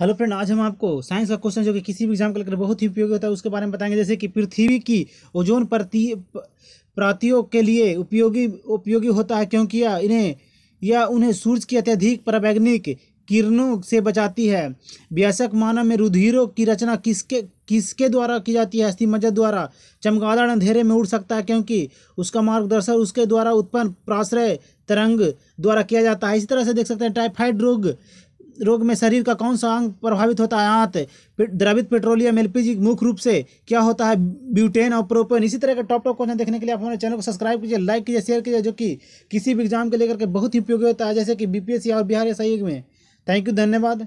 hello friend आज हम आपको साइंस का क्वेश्चन जो कि किसी भी एग्जाम के लेकर बहुत ही उपयोगी होता है उसके बारे में बताएंगे जैसे कि पृथ्वी की ओजोन प्रति प्रातियों के लिए उपयोगी उपयोगी होता है क्योंकि या इन्हें या उन्हें सूर्य की अत्यधिक परावैज्ञानिक किरणों से बचाती है व्यासक मानव में रुधिरों की रचना किसके किसके द्वारा की जाती है अस्थिमज्जक द्वारा चमगादड़ अंधेरे में उड़ सकता है क्योंकि उसका मार्गदर्शन उसके द्वारा उत्पन्न प्राश्रय तरंग द्वारा किया जाता है इसी तरह से देख सकते हैं टाइफाइड रोग रोग में शरीर का कौन सा अंग प्रभावित होता है आंत द्रवित पेट्रोलियम एलपीजी मुख्य रूप से क्या होता है ब्यूटेन और प्रोपेन इसी तरह का टॉप टॉप क्वेश्चन देखने के लिए आप हमारे चैनल को सब्सक्राइब कीजिए लाइक कीजिए शेयर कीजिए जो कि किसी भी एग्जाम के लेकर के बहुत ही उपयोगी होता है जैसे कि बीपीएससी और बिहार एस में थैंक यू धन्यवाद